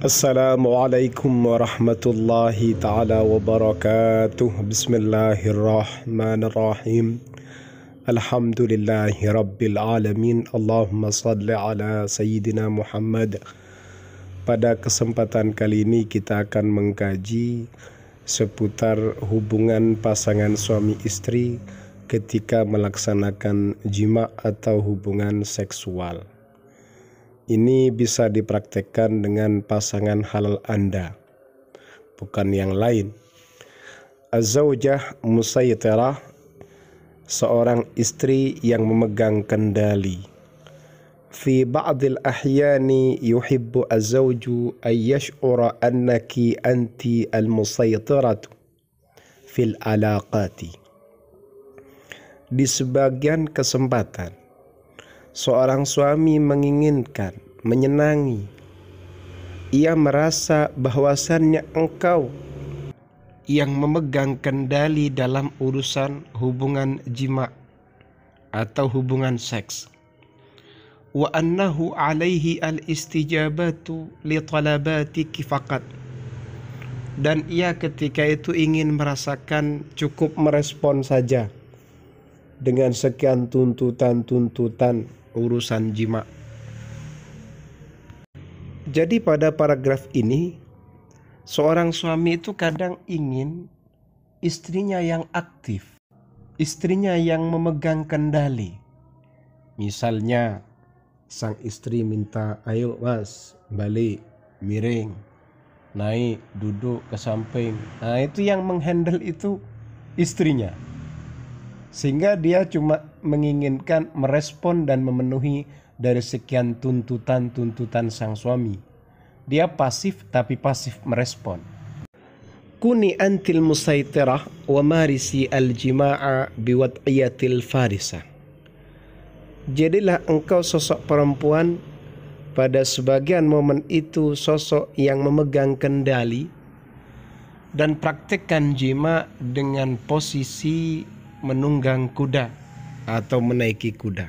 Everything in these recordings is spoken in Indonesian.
Assalamualaikum warahmatullahi taala wabarakatuh. Bismillahirrahmanirrahim. Alhamdulillahi rabbil alamin. Allahumma shalli ala sayyidina Muhammad. Pada kesempatan kali ini kita akan mengkaji seputar hubungan pasangan suami istri ketika melaksanakan jima atau hubungan seksual. Ini bisa dipraktekkan dengan pasangan halal Anda, bukan yang lain. Azaujah musayyitarah seorang istri yang memegang kendali. Fi ba'dil ahyani yuhibbu azawju an yash'ura annaki anti al-musayyitaratu fil alaqati. Di sebagian kesempatan seorang suami menginginkan, menyenangi. Ia merasa bahwasannya engkau yang memegang kendali dalam urusan hubungan jima atau hubungan seks. Wa annahu alaihi al-istijabatu li talabatiki faqat. Dan ia ketika itu ingin merasakan cukup merespon saja dengan sekian tuntutan-tuntutan urusan jima. Jadi pada paragraf ini seorang suami itu kadang ingin istrinya yang aktif, istrinya yang memegang kendali. Misalnya sang istri minta, "Ayo, Mas, balik, miring, naik, duduk ke samping." Nah, itu yang menghandle itu istrinya sehingga dia cuma menginginkan merespon dan memenuhi dari sekian tuntutan-tuntutan sang suami. Dia pasif tapi pasif merespon. Kuni antil musaitirah wa marisi al-jima'a biwat'iyatil farisa. Jadilah engkau sosok perempuan pada sebagian momen itu sosok yang memegang kendali dan praktekkan jima dengan posisi menunggang kuda atau menaiki kuda.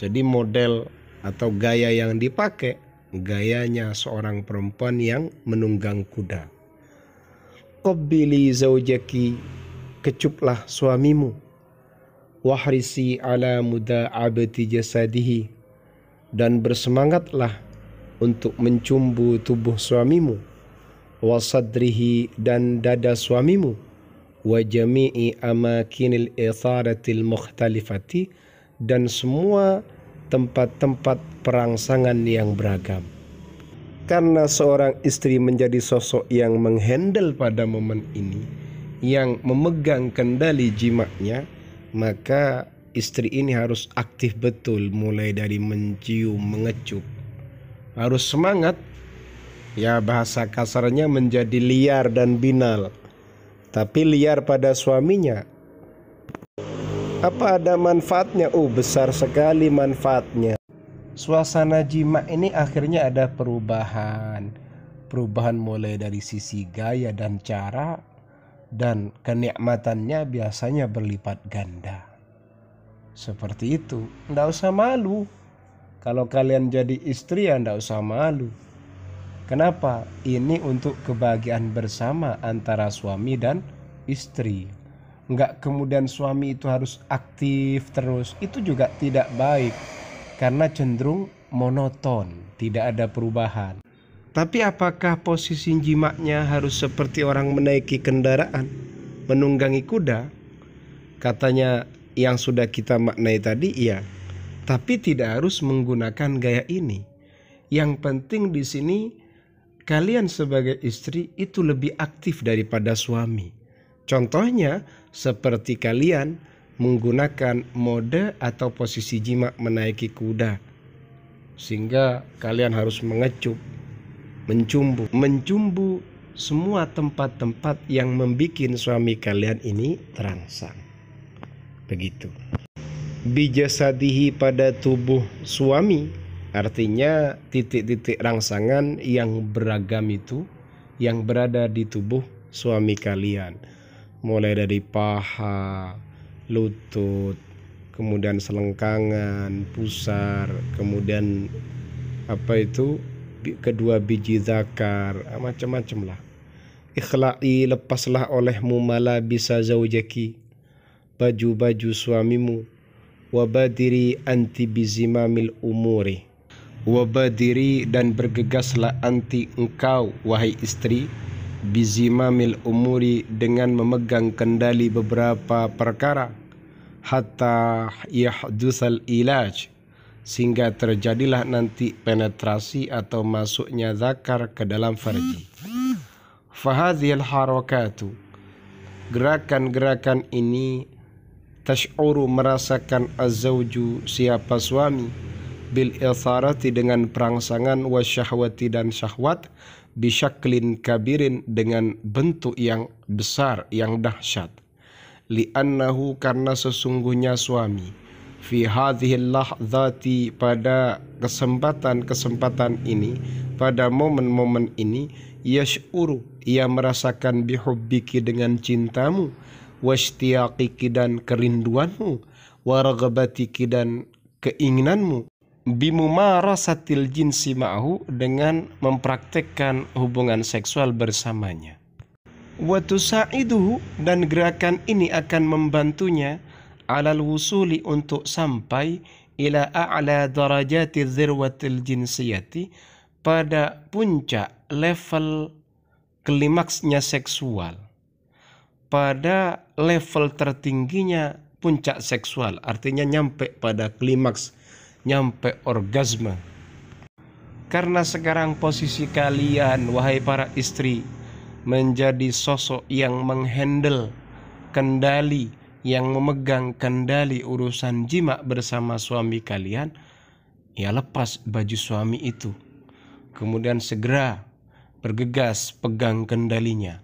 Jadi model atau gaya yang dipakai gayanya seorang perempuan yang menunggang kuda. Qabbili zaujaki kecuplah suamimu. Wahrisi ala muda abati jasadihi dan bersemangatlah untuk mencumbu tubuh suamimu wasadrihi dan dada suamimu wa jami'i amakinil isaratil mukhtalifati dan semua tempat-tempat perangsangan yang beragam. Karena seorang istri menjadi sosok yang menghandle pada momen ini, yang memegang kendali jimatnya, maka istri ini harus aktif betul mulai dari mencium, mengecup. Harus semangat, ya bahasa kasarnya menjadi liar dan binal tapi liar pada suaminya. Apa ada manfaatnya? Oh, besar sekali manfaatnya. Suasana jima ini akhirnya ada perubahan. Perubahan mulai dari sisi gaya dan cara dan kenikmatannya biasanya berlipat ganda. Seperti itu, ndak usah malu. Kalau kalian jadi istri ya ndak usah malu. Kenapa? Ini untuk kebahagiaan bersama antara suami dan istri. Enggak kemudian suami itu harus aktif terus. Itu juga tidak baik karena cenderung monoton, tidak ada perubahan. Tapi apakah posisi jimaknya harus seperti orang menaiki kendaraan, menunggangi kuda? Katanya yang sudah kita maknai tadi iya. Tapi tidak harus menggunakan gaya ini. Yang penting di sini kalian sebagai istri itu lebih aktif daripada suami. Contohnya seperti kalian menggunakan mode atau posisi jima menaiki kuda. Sehingga kalian harus mengecup, mencumbu, mencumbu semua tempat-tempat yang membuat suami kalian ini terangsang. Begitu. Bijasadihi pada tubuh suami Artinya titik-titik rangsangan yang beragam itu yang berada di tubuh suami kalian. Mulai dari paha, lutut, kemudian selengkangan, pusar, kemudian apa itu kedua biji zakar, ah, macam-macam lah. Ikhla'i lepaslah olehmu malah bisa zaujaki baju-baju suamimu wabadiri anti bizimamil umuri wabadiri dan bergegaslah anti engkau wahai istri bizimamil umuri dengan memegang kendali beberapa perkara hatta yahdusal ilaj sehingga terjadilah nanti penetrasi atau masuknya zakar ke dalam farji fahadhil harakatu gerakan-gerakan ini tash'uru merasakan azauju siapa suami bil itharati dengan perangsangan wasyahwati dan syahwat bisyaklin kabirin dengan bentuk yang besar yang dahsyat li'annahu karena sesungguhnya suami fi hadhil lahzati pada kesempatan-kesempatan ini pada momen-momen ini yash'uru ia merasakan bihubbiki dengan cintamu washtiyaqiki dan kerinduanmu waragabatiki dan keinginanmu bimumarasatil jinsi ma'hu dengan mempraktekkan hubungan seksual bersamanya. Watusa'iduhu dan gerakan ini akan membantunya alal wusuli untuk sampai ila a'la darajati zirwatil jinsiyati pada puncak level klimaksnya seksual. Pada level tertingginya puncak seksual, artinya nyampe pada klimaks nyampe orgasme. Karena sekarang posisi kalian, wahai para istri, menjadi sosok yang menghandle kendali, yang memegang kendali urusan jima bersama suami kalian, ya lepas baju suami itu. Kemudian segera bergegas pegang kendalinya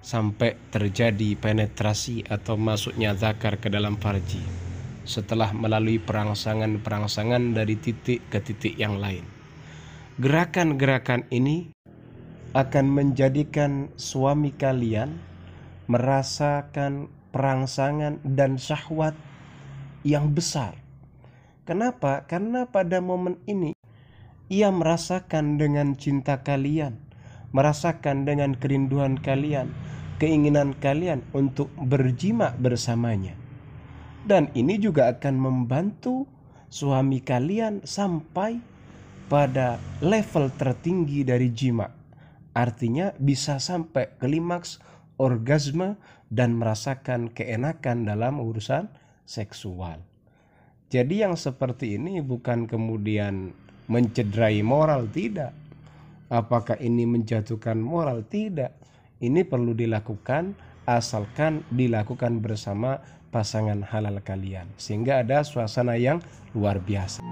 sampai terjadi penetrasi atau masuknya zakar ke dalam farji setelah melalui perangsangan-perangsangan dari titik ke titik yang lain. Gerakan-gerakan ini akan menjadikan suami kalian merasakan perangsangan dan syahwat yang besar. Kenapa? Karena pada momen ini ia merasakan dengan cinta kalian, merasakan dengan kerinduan kalian, keinginan kalian untuk berjima bersamanya dan ini juga akan membantu suami kalian sampai pada level tertinggi dari jima. Artinya bisa sampai klimaks orgasme dan merasakan keenakan dalam urusan seksual. Jadi yang seperti ini bukan kemudian mencederai moral tidak. Apakah ini menjatuhkan moral tidak? Ini perlu dilakukan asalkan dilakukan bersama pasangan halal kalian, sehingga ada suasana yang luar biasa.